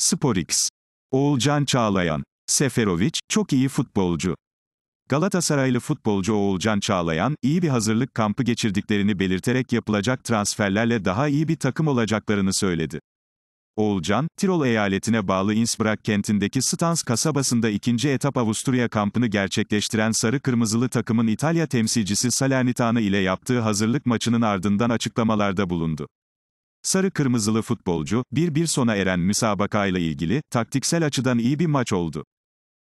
Sporix. Oğulcan Çağlayan. Seferovic, çok iyi futbolcu. Galatasaraylı futbolcu Oğulcan Çağlayan, iyi bir hazırlık kampı geçirdiklerini belirterek yapılacak transferlerle daha iyi bir takım olacaklarını söyledi. Oğulcan, Tirol eyaletine bağlı Innsbruck kentindeki Stans kasabasında ikinci etap Avusturya kampını gerçekleştiren Sarı Kırmızılı takımın İtalya temsilcisi Salernitana ile yaptığı hazırlık maçının ardından açıklamalarda bulundu. Sarı kırmızılı futbolcu, 1-1 sona eren müsabakayla ilgili, taktiksel açıdan iyi bir maç oldu.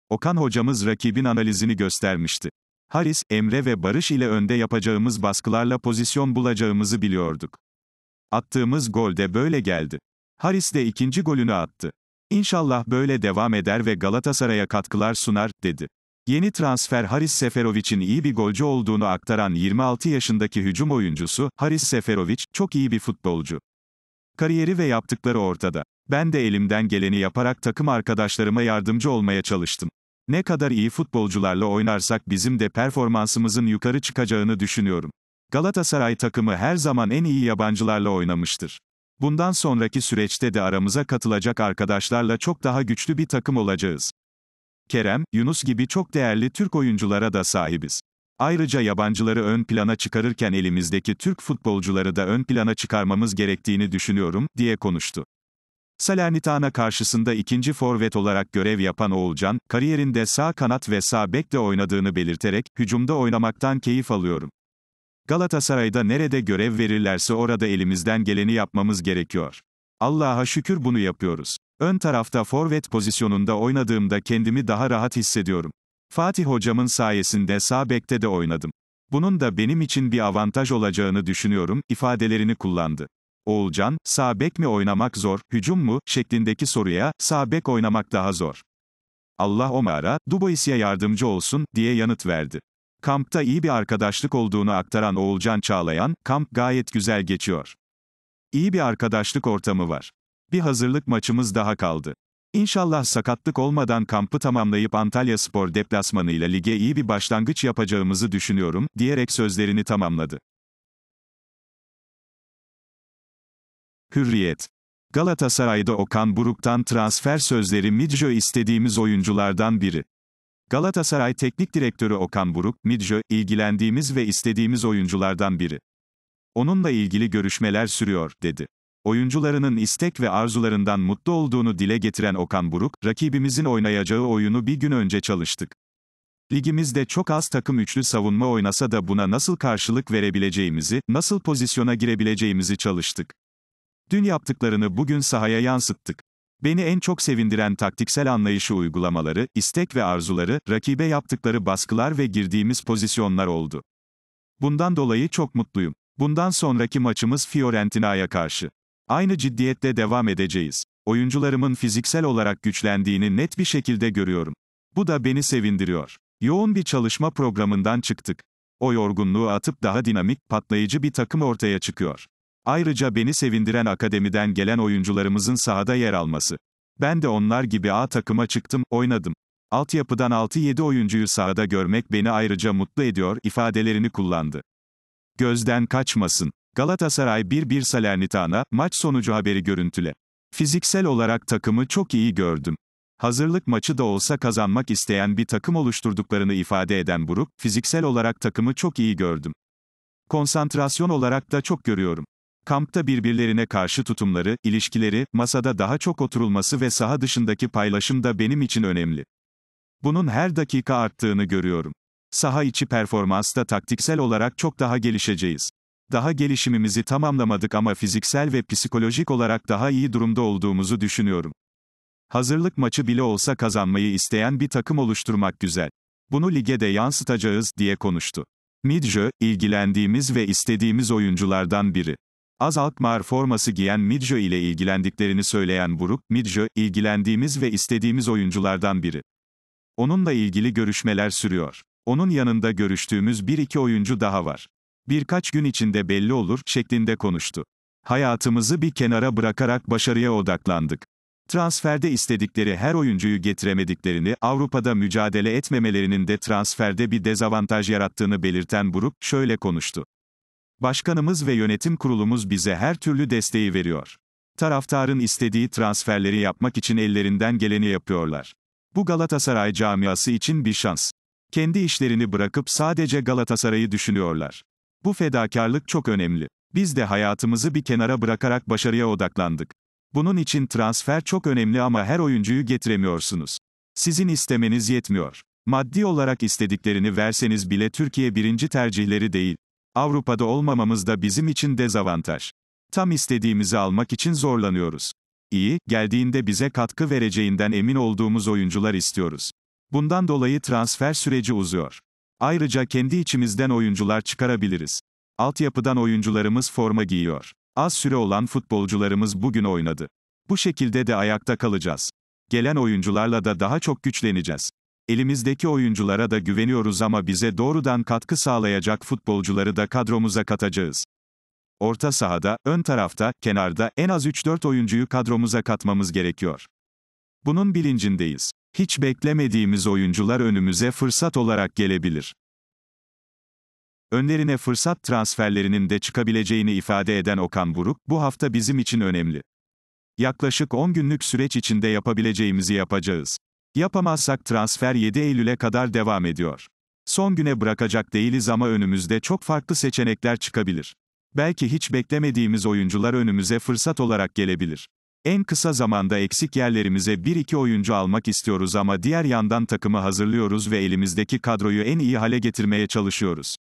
Okan hocamız rakibin analizini göstermişti. Haris, Emre ve Barış ile önde yapacağımız baskılarla pozisyon bulacağımızı biliyorduk. Attığımız gol de böyle geldi. Haris de ikinci golünü attı. İnşallah böyle devam eder ve Galatasaray'a katkılar sunar, dedi. Yeni transfer Haris Seferovic'in iyi bir golcü olduğunu aktaran 26 yaşındaki hücum oyuncusu, Haris Seferovic, çok iyi bir futbolcu. Kariyeri ve yaptıkları ortada. Ben de elimden geleni yaparak takım arkadaşlarıma yardımcı olmaya çalıştım. Ne kadar iyi futbolcularla oynarsak bizim de performansımızın yukarı çıkacağını düşünüyorum. Galatasaray takımı her zaman en iyi yabancılarla oynamıştır. Bundan sonraki süreçte de aramıza katılacak arkadaşlarla çok daha güçlü bir takım olacağız. Kerem, Yunus gibi çok değerli Türk oyunculara da sahibiz. Ayrıca yabancıları ön plana çıkarırken elimizdeki Türk futbolcuları da ön plana çıkarmamız gerektiğini düşünüyorum, diye konuştu. Salernitana karşısında ikinci forvet olarak görev yapan Oğulcan, kariyerinde sağ kanat ve sağ bekle oynadığını belirterek, hücumda oynamaktan keyif alıyorum. Galatasaray'da nerede görev verirlerse orada elimizden geleni yapmamız gerekiyor. Allah'a şükür bunu yapıyoruz. Ön tarafta forvet pozisyonunda oynadığımda kendimi daha rahat hissediyorum. Fatih hocamın sayesinde sağ bekte de oynadım. Bunun da benim için bir avantaj olacağını düşünüyorum, ifadelerini kullandı. Oğulcan, sağ bek mi oynamak zor, hücum mu, şeklindeki soruya, sağ bek oynamak daha zor. Allah Omar'a, Dubois'ye yardımcı olsun, diye yanıt verdi. Kampta iyi bir arkadaşlık olduğunu aktaran Oğulcan Çağlayan, kamp gayet güzel geçiyor. İyi bir arkadaşlık ortamı var. Bir hazırlık maçımız daha kaldı. İnşallah sakatlık olmadan kampı tamamlayıp Antalya Spor deplasmanıyla lige iyi bir başlangıç yapacağımızı düşünüyorum, diyerek sözlerini tamamladı. Hürriyet Galatasaray'da Okan Buruk'tan transfer sözleri Midjo istediğimiz oyunculardan biri. Galatasaray Teknik Direktörü Okan Buruk, Midjo, ilgilendiğimiz ve istediğimiz oyunculardan biri. Onunla ilgili görüşmeler sürüyor, dedi. Oyuncularının istek ve arzularından mutlu olduğunu dile getiren Okan Buruk, rakibimizin oynayacağı oyunu bir gün önce çalıştık. Ligimizde çok az takım üçlü savunma oynasa da buna nasıl karşılık verebileceğimizi, nasıl pozisyona girebileceğimizi çalıştık. Dün yaptıklarını bugün sahaya yansıttık. Beni en çok sevindiren taktiksel anlayışı uygulamaları, istek ve arzuları, rakibe yaptıkları baskılar ve girdiğimiz pozisyonlar oldu. Bundan dolayı çok mutluyum. Bundan sonraki maçımız Fiorentina'ya karşı. Aynı ciddiyetle devam edeceğiz. Oyuncularımın fiziksel olarak güçlendiğini net bir şekilde görüyorum. Bu da beni sevindiriyor. Yoğun bir çalışma programından çıktık. O yorgunluğu atıp daha dinamik, patlayıcı bir takım ortaya çıkıyor. Ayrıca beni sevindiren akademiden gelen oyuncularımızın sahada yer alması. Ben de onlar gibi A takıma çıktım, oynadım. Altyapıdan 6-7 oyuncuyu sahada görmek beni ayrıca mutlu ediyor ifadelerini kullandı. Gözden kaçmasın. Galatasaray 1-1 Salernitana, maç sonucu haberi görüntüle. Fiziksel olarak takımı çok iyi gördüm. Hazırlık maçı da olsa kazanmak isteyen bir takım oluşturduklarını ifade eden Buruk, fiziksel olarak takımı çok iyi gördüm. Konsantrasyon olarak da çok görüyorum. Kampta birbirlerine karşı tutumları, ilişkileri, masada daha çok oturulması ve saha dışındaki paylaşım da benim için önemli. Bunun her dakika arttığını görüyorum. Saha içi performansta taktiksel olarak çok daha gelişeceğiz. Daha gelişimimizi tamamlamadık ama fiziksel ve psikolojik olarak daha iyi durumda olduğumuzu düşünüyorum. Hazırlık maçı bile olsa kazanmayı isteyen bir takım oluşturmak güzel. Bunu lige de yansıtacağız, diye konuştu. Midjo, ilgilendiğimiz ve istediğimiz oyunculardan biri. Az Alkmaar forması giyen Midjo ile ilgilendiklerini söyleyen Buruk, Midjo, ilgilendiğimiz ve istediğimiz oyunculardan biri. Onunla ilgili görüşmeler sürüyor. Onun yanında görüştüğümüz bir iki oyuncu daha var. Birkaç gün içinde belli olur şeklinde konuştu. Hayatımızı bir kenara bırakarak başarıya odaklandık. Transferde istedikleri her oyuncuyu getiremediklerini, Avrupa'da mücadele etmemelerinin de transferde bir dezavantaj yarattığını belirten Buruk şöyle konuştu. Başkanımız ve yönetim kurulumuz bize her türlü desteği veriyor. Taraftarın istediği transferleri yapmak için ellerinden geleni yapıyorlar. Bu Galatasaray camiası için bir şans. Kendi işlerini bırakıp sadece Galatasaray'ı düşünüyorlar. Bu fedakarlık çok önemli. Biz de hayatımızı bir kenara bırakarak başarıya odaklandık. Bunun için transfer çok önemli ama her oyuncuyu getiremiyorsunuz. Sizin istemeniz yetmiyor. Maddi olarak istediklerini verseniz bile Türkiye birinci tercihleri değil. Avrupa'da olmamamız da bizim için dezavantaj. Tam istediğimizi almak için zorlanıyoruz. İyi, geldiğinde bize katkı vereceğinden emin olduğumuz oyuncular istiyoruz. Bundan dolayı transfer süreci uzuyor. Ayrıca kendi içimizden oyuncular çıkarabiliriz. Altyapıdan oyuncularımız forma giyiyor. Az süre olan futbolcularımız bugün oynadı. Bu şekilde de ayakta kalacağız. Gelen oyuncularla da daha çok güçleneceğiz. Elimizdeki oyunculara da güveniyoruz ama bize doğrudan katkı sağlayacak futbolcuları da kadromuza katacağız. Orta sahada, ön tarafta, kenarda en az 3-4 oyuncuyu kadromuza katmamız gerekiyor. Bunun bilincindeyiz hiç beklemediğimiz oyuncular önümüze fırsat olarak gelebilir. Önlerine fırsat transferlerinin de çıkabileceğini ifade eden Okan Buruk, bu hafta bizim için önemli. Yaklaşık 10 günlük süreç içinde yapabileceğimizi yapacağız. Yapamazsak transfer 7 Eylül'e kadar devam ediyor. Son güne bırakacak değiliz ama önümüzde çok farklı seçenekler çıkabilir. Belki hiç beklemediğimiz oyuncular önümüze fırsat olarak gelebilir. En kısa zamanda eksik yerlerimize 1-2 oyuncu almak istiyoruz ama diğer yandan takımı hazırlıyoruz ve elimizdeki kadroyu en iyi hale getirmeye çalışıyoruz.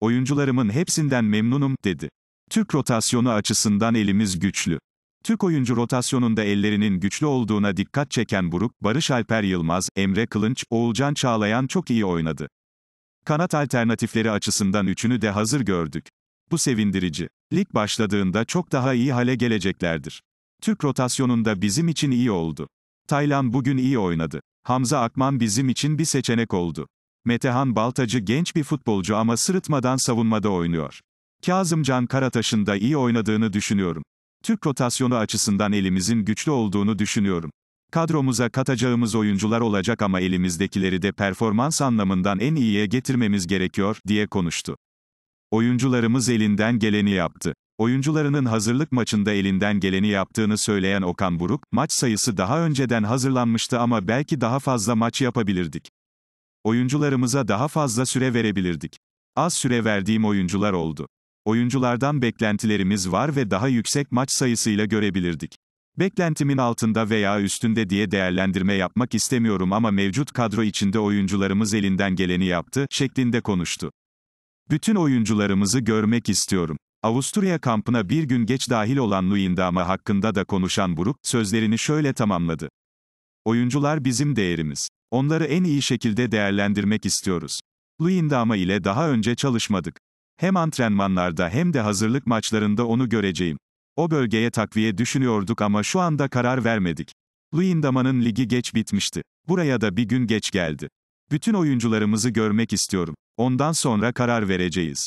Oyuncularımın hepsinden memnunum, dedi. Türk rotasyonu açısından elimiz güçlü. Türk oyuncu rotasyonunda ellerinin güçlü olduğuna dikkat çeken Buruk, Barış Alper Yılmaz, Emre Kılınç, Oğulcan Çağlayan çok iyi oynadı. Kanat alternatifleri açısından üçünü de hazır gördük. Bu sevindirici. Lig başladığında çok daha iyi hale geleceklerdir. Türk rotasyonunda bizim için iyi oldu. Taylan bugün iyi oynadı. Hamza Akman bizim için bir seçenek oldu. Metehan Baltacı genç bir futbolcu ama sırıtmadan savunmada oynuyor. Kazımcan Karataş'ın da iyi oynadığını düşünüyorum. Türk rotasyonu açısından elimizin güçlü olduğunu düşünüyorum. Kadromuza katacağımız oyuncular olacak ama elimizdekileri de performans anlamından en iyiye getirmemiz gerekiyor, diye konuştu. Oyuncularımız elinden geleni yaptı. Oyuncularının hazırlık maçında elinden geleni yaptığını söyleyen Okan Buruk, maç sayısı daha önceden hazırlanmıştı ama belki daha fazla maç yapabilirdik. Oyuncularımıza daha fazla süre verebilirdik. Az süre verdiğim oyuncular oldu. Oyunculardan beklentilerimiz var ve daha yüksek maç sayısıyla görebilirdik. Beklentimin altında veya üstünde diye değerlendirme yapmak istemiyorum ama mevcut kadro içinde oyuncularımız elinden geleni yaptı şeklinde konuştu. Bütün oyuncularımızı görmek istiyorum. Avusturya kampına bir gün geç dahil olan Luyendama hakkında da konuşan Buruk, sözlerini şöyle tamamladı. Oyuncular bizim değerimiz. Onları en iyi şekilde değerlendirmek istiyoruz. Luyendama ile daha önce çalışmadık. Hem antrenmanlarda hem de hazırlık maçlarında onu göreceğim. O bölgeye takviye düşünüyorduk ama şu anda karar vermedik. Luyendama'nın ligi geç bitmişti. Buraya da bir gün geç geldi. Bütün oyuncularımızı görmek istiyorum. Ondan sonra karar vereceğiz.